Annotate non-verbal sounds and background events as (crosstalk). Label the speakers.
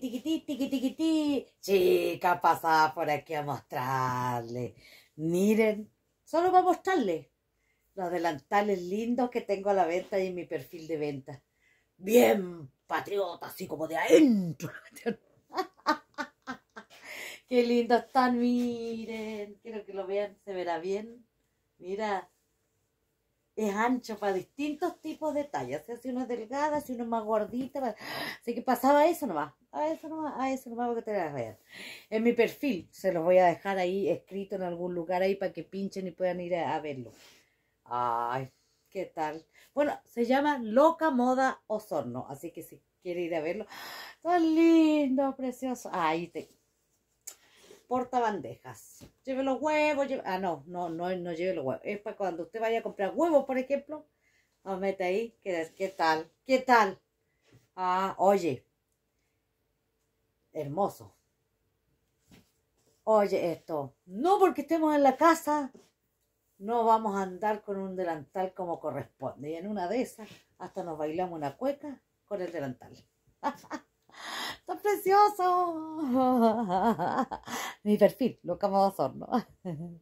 Speaker 1: tiquití, tiquití. Chica, pasada por aquí a mostrarle. Miren, solo para mostrarle los delantales lindos que tengo a la venta y en mi perfil de venta.
Speaker 2: Bien patriota, así como de
Speaker 1: adentro. (laughs) Qué lindo están, miren. Quiero que lo vean, se verá bien. Mira es ancho para distintos tipos de tallas. Se sea, si uno es delgada, si uno más gordita. Así que pasaba eso nomás. A eso nomás, a eso nomás Porque que te las En mi perfil se los voy a dejar ahí escrito en algún lugar ahí para que pinchen y puedan ir a, verlo. Ay, qué tal. Bueno, se llama Loca Moda Osorno. Así que si quiere ir a verlo. Tan lindo, precioso. Ahí te, bandejas. Lleve los huevos, ah, no, no, no, no lleve los huevos. Es para cuando usted vaya a comprar huevos, por ejemplo, a ah, mete ahí, ¿qué, qué tal? ¿Qué tal? Ah, oye, hermoso. Oye, esto, no porque estemos en la casa, no vamos a andar con un delantal como corresponde. Y en una de esas, hasta nos bailamos una cueca con el delantal. (laughs) tan precioso. (laughs) Mi perfil, a Modosorno. (laughs)